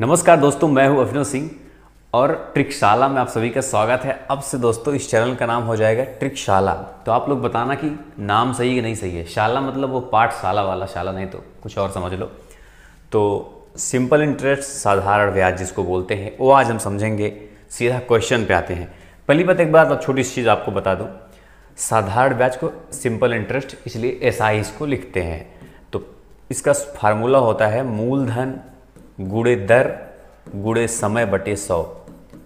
नमस्कार दोस्तों मैं हूं अभिनव सिंह और ट्रिकशाला में आप सभी का स्वागत है अब से दोस्तों इस चैनल का नाम हो जाएगा ट्रिकशाला तो आप लोग बताना कि नाम सही कि नहीं सही है शाला मतलब वो पाठशाला वाला शाला नहीं तो कुछ और समझ लो तो सिंपल इंटरेस्ट साधारण ब्याज जिसको बोलते हैं वो आज हम समझेंगे सीधा क्वेश्चन पे आते हैं पहली बात एक बात और छोटी सी चीज़ आपको बता दूँ साधारण ब्याज को सिंपल इंटरेस्ट इसलिए एस इसको लिखते हैं तो इसका फार्मूला होता है मूलधन गुड़े दर गुड़े समय बटे सौ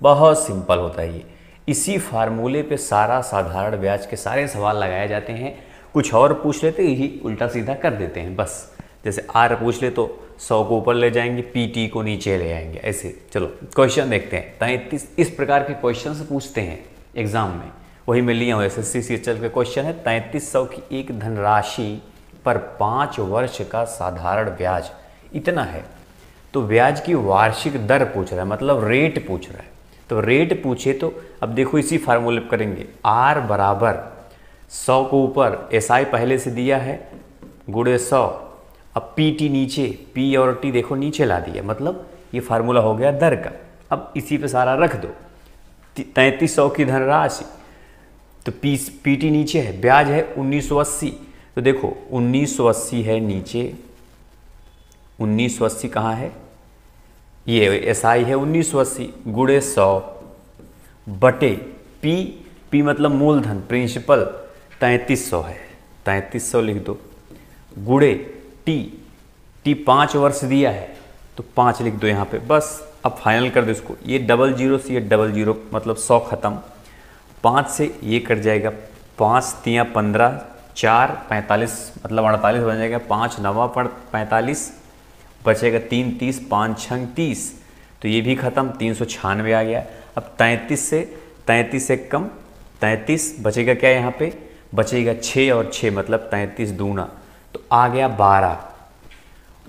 बहुत सिंपल होता है ये इसी फार्मूले पे सारा साधारण ब्याज के सारे सवाल लगाए जाते हैं कुछ और पूछ लेते यही उल्टा सीधा कर देते हैं बस जैसे आर पूछ ले तो सौ को ऊपर ले जाएंगे पी टी को नीचे ले आएंगे ऐसे चलो क्वेश्चन देखते हैं तैंतीस इस प्रकार के क्वेश्चन पूछते हैं एग्जाम में वही मैं लिया हूँ एस एस सी के क्वेश्चन है तैंतीस सौ की एक धनराशि पर पाँच वर्ष का साधारण ब्याज इतना है तो ब्याज की वार्षिक दर पूछ रहा है मतलब रेट पूछ रहा है तो रेट पूछे तो अब देखो इसी फार्मूले पर करेंगे आर बराबर सौ को ऊपर एस SI पहले से दिया है गुड़े सौ अब पी टी नीचे पी और टी देखो नीचे ला दिया मतलब ये फार्मूला हो गया दर का अब इसी पे सारा रख दो तैंतीस सौ की धनराशि तो पी पी टी नीचे है ब्याज है उन्नीस सौ अस्सी तो देखो उन्नीस सौ अस्सी है नीचे उन्नीस सौ अस्सी कहाँ है ये एस आई है उन्नीस सौ अस्सी गुड़े सौ बटे पी पी मतलब मूलधन प्रिंसिपल तैंतीस सौ है तैंतीस सौ लिख दो गुड़े टी टी पाँच वर्ष दिया है तो पाँच लिख दो यहाँ पे बस अब फाइनल कर दो इसको ये डबल जीरो से ये डबल जीरो मतलब सौ ख़त्म पाँच से ये कट जाएगा पाँच तिया पंद्रह चार पैंतालीस मतलब अड़तालीस बन जाएगा पाँच नवा पर पैंतालीस बचेगा तीन तीस पाँच छंग तीस तो ये भी ख़त्म तीन सौ छियानवे आ गया अब तैंतीस से तैंतीस से कम तैंतीस बचेगा क्या यहाँ पे बचेगा छः और छः मतलब तैंतीस दूना तो आ गया बारह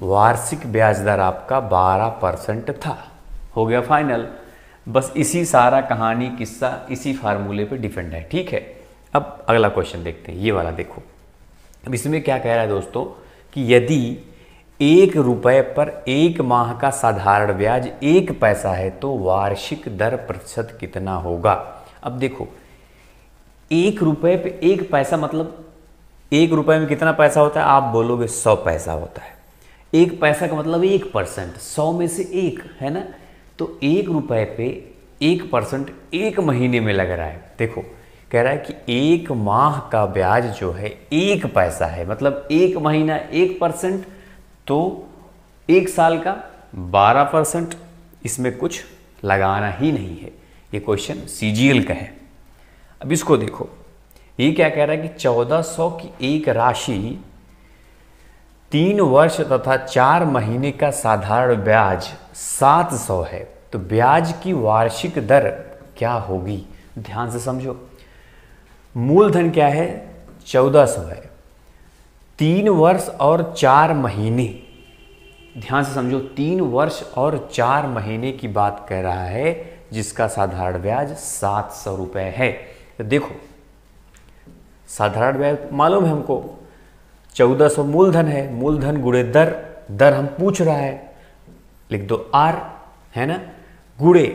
वार्षिक ब्याज दर आपका बारह परसेंट था हो गया फाइनल बस इसी सारा कहानी किस्सा इसी फार्मूले पे डिपेंड है ठीक है अब अगला क्वेश्चन देखते हैं ये वाला देखो अब इसमें क्या कह रहा है दोस्तों कि यदि एक रुपए पर एक माह का साधारण ब्याज एक पैसा है तो वार्षिक दर प्रतिशत कितना होगा अब देखो एक रुपए पर एक पैसा मतलब एक रुपए में कितना पैसा होता है आप बोलोगे सौ पैसा होता है एक पैसा का मतलब एक परसेंट सौ में से एक है ना तो एक रुपए पे एक परसेंट एक महीने में लग रहा है देखो कह रहा है कि एक माह का ब्याज जो है एक पैसा है मतलब एक महीना एक परसेंट तो एक साल का 12 परसेंट इसमें कुछ लगाना ही नहीं है ये क्वेश्चन सी का है अब इसको देखो ये क्या कह रहा है कि 1400 की एक राशि तीन वर्ष तथा चार महीने का साधारण ब्याज 700 है तो ब्याज की वार्षिक दर क्या होगी ध्यान से समझो मूलधन क्या है 1400 है तीन वर्ष और चार महीने ध्यान से समझो तीन वर्ष और चार महीने की बात कर रहा है जिसका साधारण ब्याज सात सौ रुपए है तो देखो साधारण ब्याज मालूम है हमको चौदह सौ मूलधन है मूलधन गुड़े दर दर हम पूछ रहा है लिख दो आर है ना गुड़े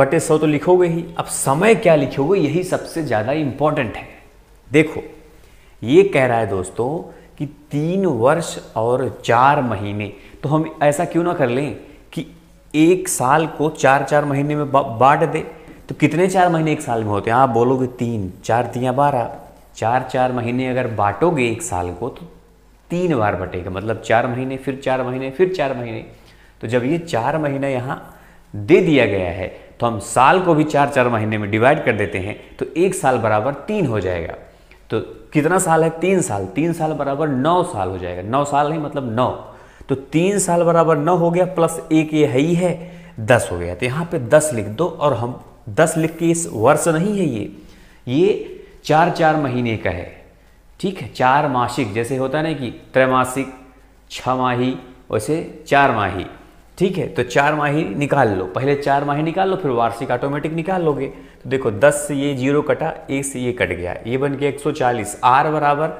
बटे सौ तो लिखोगे ही अब समय क्या लिखोगे यही सबसे ज़्यादा इंपॉर्टेंट है देखो ये कह रहा है दोस्तों कि तीन वर्ष और चार महीने तो हम ऐसा क्यों ना कर लें कि एक साल को चार चार महीने में बांट दे तो कितने चार महीने एक साल में होते हैं आप बोलोगे तीन चार दिया बारह चार चार महीने अगर बांटोगे एक साल को तो तीन बार बटेगा मतलब चार महीने फिर चार महीने फिर चार महीने तो जब ये चार महीने यहाँ दे दिया गया है तो हम साल को भी चार चार महीने में डिवाइड कर देते हैं तो एक साल बराबर तीन हो जाएगा तो कितना साल है तीन साल तीन साल बराबर नौ साल हो जाएगा नौ साल नहीं मतलब नौ तो तीन साल बराबर नौ हो गया प्लस एक ये है ही है दस हो गया तो यहाँ पे दस लिख दो और हम दस लिख के इस वर्ष नहीं है ये ये चार चार महीने का है ठीक है चार मासिक जैसे होता है ना कि त्रैमासिक छमाही वैसे चार माही ठीक है तो चार माही निकाल लो पहले चार माही निकाल लो फिर वार्षिक ऑटोमेटिक निकाल लोगे तो देखो 10 से ये जीरो कटा ए से ये कट गया ये बन गया 140 आर बराबर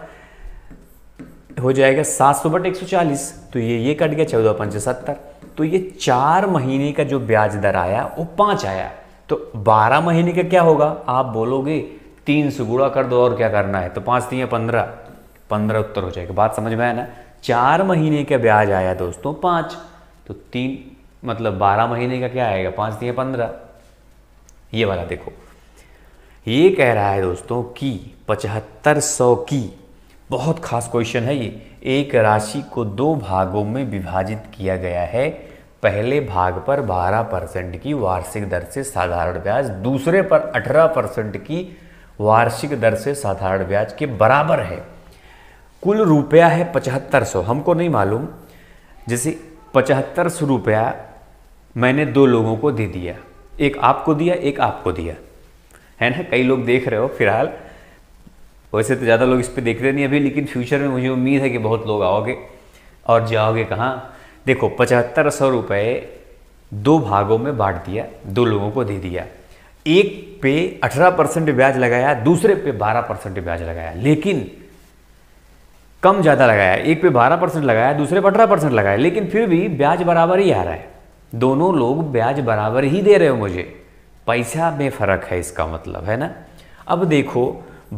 हो जाएगा सात सौ बट 140 तो ये ये कट गया चौदह पंच सत्तर तो ये चार महीने का जो ब्याज दर आया वो पाँच आया तो बारह महीने का क्या होगा आप बोलोगे तीन से गुड़ा कर दो और क्या करना है तो पाँच तीन पंद्रह पंद्रह उत्तर हो जाएगा बात समझ में आया ना चार महीने का ब्याज आया दोस्तों पाँच तो तीन मतलब बारह महीने का क्या आएगा पाँच दिए पंद्रह ये वाला देखो ये कह रहा है दोस्तों कि पचहत्तर सौ की बहुत खास क्वेश्चन है ये एक राशि को दो भागों में विभाजित किया गया है पहले भाग पर 12 परसेंट की वार्षिक दर से साधारण ब्याज दूसरे पर 18 परसेंट की वार्षिक दर से साधारण ब्याज के बराबर है कुल रुपया है पचहत्तर सौ हमको नहीं मालूम जैसे पचहत्तर सौ रुपया मैंने दो लोगों को दे दिया एक आपको दिया एक आपको दिया है ना कई लोग देख रहे हो फिलहाल वैसे तो ज़्यादा लोग इस पर देख रहे नहीं अभी लेकिन फ्यूचर में मुझे उम्मीद है कि बहुत लोग आओगे और जाओगे कहाँ देखो पचहत्तर सौ रुपये दो भागों में बांट दिया दो लोगों को दे दिया एक पे अठारह परसेंट ब्याज लगाया दूसरे पे बारह परसेंट ब्याज लगाया लेकिन कम ज़्यादा लगाया एक पे बारह परसेंट लगाया दूसरे पे अठारह परसेंट लगाया लेकिन फिर भी ब्याज बराबर ही आ रहा है दोनों लोग ब्याज बराबर ही दे रहे हो मुझे पैसा में फ़र्क है इसका मतलब है ना अब देखो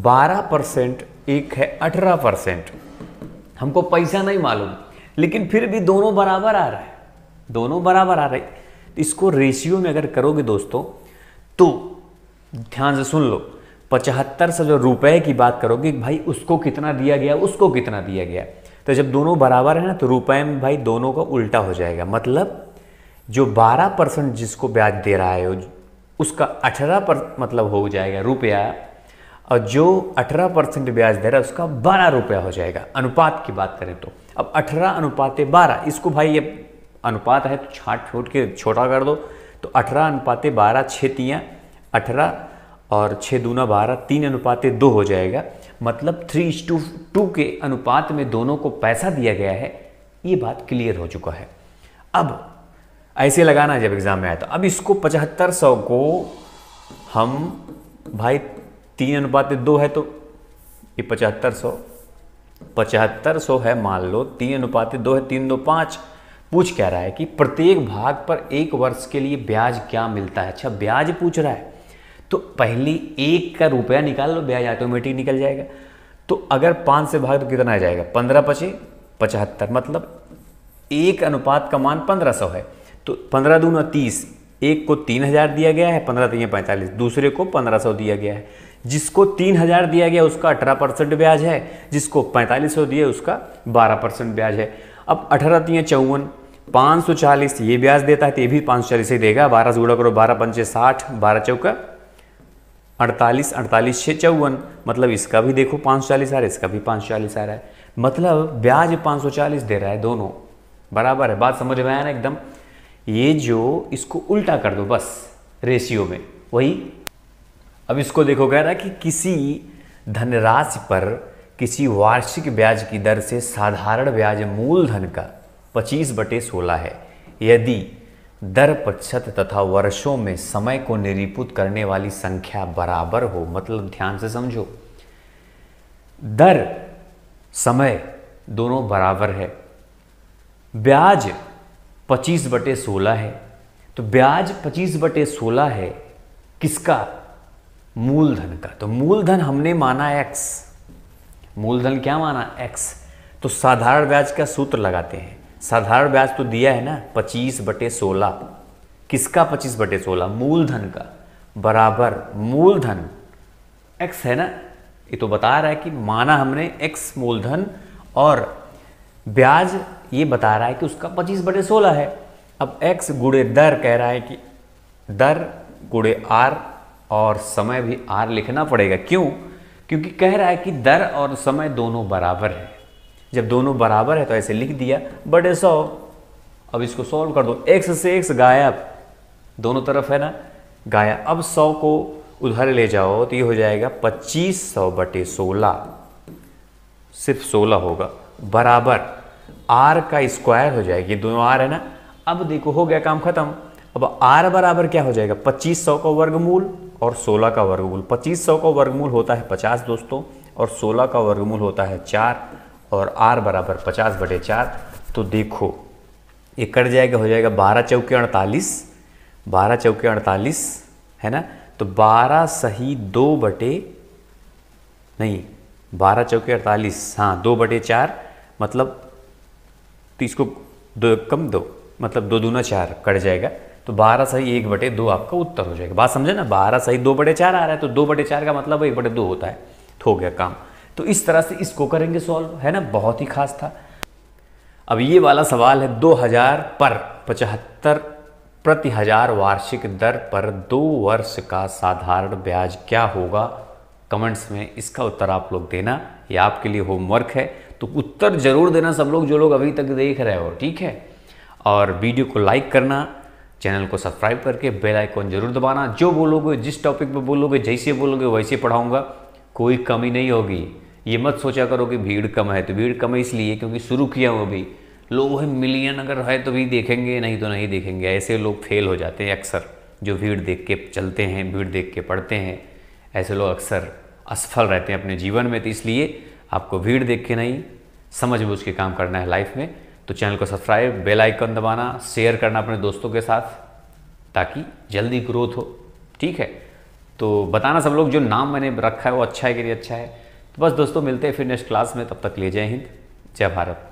बारह परसेंट एक है अठारह परसेंट हमको पैसा नहीं मालूम लेकिन फिर भी दोनों बराबर आ रहा है दोनों बराबर आ रहे इसको रेशियो में अगर करोगे दोस्तों तो ध्यान से सुन लो पचहत्तर सौ जो रुपए की बात करोगे भाई उसको कितना दिया गया उसको कितना दिया गया तो जब दोनों बराबर है ना तो रुपए में भाई दोनों का उल्टा हो जाएगा मतलब जो 12 परसेंट जिसको ब्याज दे रहा है उसका 18 पर मतलब हो जाएगा रुपया और जो 18 परसेंट ब्याज दे रहा है उसका बारह रुपया हो जाएगा अनुपात की बात करें तो अब अठारह अनुपात बारह इसको भाई ये अनुपात है तो छाट छोट के छोटा कर दो तो अठारह अनुपात बारह छतियाँ अठारह और छः दूना बारह तीन अनुपात दो हो जाएगा मतलब थ्री टू टू के अनुपात में दोनों को पैसा दिया गया है ये बात क्लियर हो चुका है अब ऐसे लगाना जब एग्ज़ाम में आया तो अब इसको पचहत्तर सौ को हम भाई तीन अनुपात दो है तो ये पचहत्तर सौ पचहत्तर सौ है मान लो तीन अनुपात दो है तीन दो पाँच पूछ कह रहा है कि प्रत्येक भाग पर एक वर्ष के लिए ब्याज क्या मिलता है अच्छा ब्याज पूछ रहा है तो पहली एक का रुपया निकाल लो ब्याज ऑटोमेटिक निकल जाएगा तो अगर पाँच से भाग तो कितना आ जाएगा पंद्रह पचे पचहत्तर मतलब एक अनुपात का मान पंद्रह सौ है तो पंद्रह दूना तीस एक को तीन हज़ार दिया गया है पंद्रह तीन पैंतालीस दूसरे को पंद्रह सौ दिया गया है जिसको तीन हज़ार दिया गया उसका अठारह परसेंट ब्याज है जिसको पैंतालीस सौ दिया उसका बारह परसेंट ब्याज है अब अठारह तीन चौवन पाँच सौ चालीस ये ब्याज देता है तो ये भी पाँच सौ चालीस ही देगा बारह से गुड़ा करो बारह पंचे साठ बारह चौका अड़तालीस अड़तालीस छः चौवन मतलब इसका भी देखो पाँच आ रहा है इसका भी पाँच आ रहा है मतलब ब्याज पाँच सौ चालीस दे रहा है दोनों बराबर है बात समझ में आया ना एकदम ये जो इसको उल्टा कर दो बस रेशियो में वही अब इसको देखो कह रहा है कि किसी धनराशि पर किसी वार्षिक ब्याज की दर से साधारण ब्याज मूलधन का 25 बटे सोलह है यदि दर प्रतिशत तथा वर्षों में समय को निरूपित करने वाली संख्या बराबर हो मतलब ध्यान से समझो दर समय दोनों बराबर है ब्याज 25 बटे सोलह है तो ब्याज 25 बटे सोलह है किसका मूलधन का तो मूलधन हमने माना एक्स मूलधन क्या माना एक्स तो साधारण ब्याज का सूत्र लगाते हैं साधारण ब्याज तो दिया है ना पच्चीस बटे सोलह किसका पच्चीस बटे सोलह मूलधन का बराबर मूलधन एक्स है ना ये तो बता रहा है कि माना हमने एक्स मूलधन और ब्याज ये बता रहा है कि उसका पच्चीस बटे सोलह है अब एक्स गुड़े दर कह रहा है कि दर गुड़े आर और समय भी आर लिखना पड़ेगा क्यों क्योंकि कह रहा है कि दर और समय दोनों बराबर है जब दोनों बराबर है तो ऐसे लिख दिया बटे सौ अब इसको सॉल्व कर दो एक्स से एक्स गायब दोनों तरफ है ना गायब अब सौ को उधर ले जाओ तो ये हो जाएगा पच्चीस सौ बटे सोलह सिर्फ सोलह होगा बराबर आर का स्क्वायर हो जाएगी ये दोनों आर है ना अब देखो हो गया काम खत्म अब आर बराबर क्या हो जाएगा पच्चीस सौ का वर्गमूल और सोलह का वर्गमूल पच्चीस सौ का वर्गमूल होता है पचास दोस्तों और सोलह का वर्गमूल होता है चार और आर बराबर पचास बटे चार तो देखो ये कट जाएगा हो जाएगा बारह चौके अड़तालीस बारह चौके अड़तालीस है ना तो बारह सही दो बटे नहीं बारह चौके अड़तालीस हाँ दो बटे चार मतलब तो इसको दो कम दो मतलब दो दूना चार कट जाएगा तो बारह सही एक बटे दो आपका उत्तर हो जाएगा बात समझे ना बारह सही दो बटे चार आ रहा है तो दो बटे चार का मतलब एक बटे दो होता है तो हो गया काम तो इस तरह से इसको करेंगे सॉल्व है ना बहुत ही खास था अब ये वाला सवाल है 2000 पर 75 प्रति हजार वार्षिक दर पर दो वर्ष का साधारण ब्याज क्या होगा कमेंट्स में इसका उत्तर आप लोग देना ये आपके लिए होमवर्क है तो उत्तर जरूर देना सब लोग जो लोग अभी तक देख रहे हो ठीक है और वीडियो को लाइक करना चैनल को सब्सक्राइब करके बेल आइकॉन जरूर दबाना जो बोलोगे जिस टॉपिक पे बोलोगे जैसे बोलोगे वैसे पढ़ाऊंगा कोई कमी नहीं होगी ये मत सोचा करो कि भीड़ कम है तो भीड़ कम है इसलिए क्योंकि शुरू किया हूँ भी लोग वही मिलियन अगर है तो भी देखेंगे नहीं तो नहीं देखेंगे ऐसे लोग फेल हो जाते हैं अक्सर जो भीड़ देख के चलते हैं भीड़ देख के पढ़ते हैं ऐसे लोग अक्सर असफल रहते हैं अपने जीवन में तो इसलिए आपको भीड़ देख के नहीं समझ बूझ के काम करना है लाइफ में तो चैनल को सब्सक्राइब बेल आइकन दबाना शेयर करना अपने दोस्तों के साथ ताकि जल्दी ग्रोथ हो ठीक है तो बताना सब लोग जो नाम मैंने रखा है वो अच्छा है कि नहीं अच्छा है तो बस दोस्तों मिलते हैं फिर नेक्स्ट क्लास में तब तक ले जय हिंद जय भारत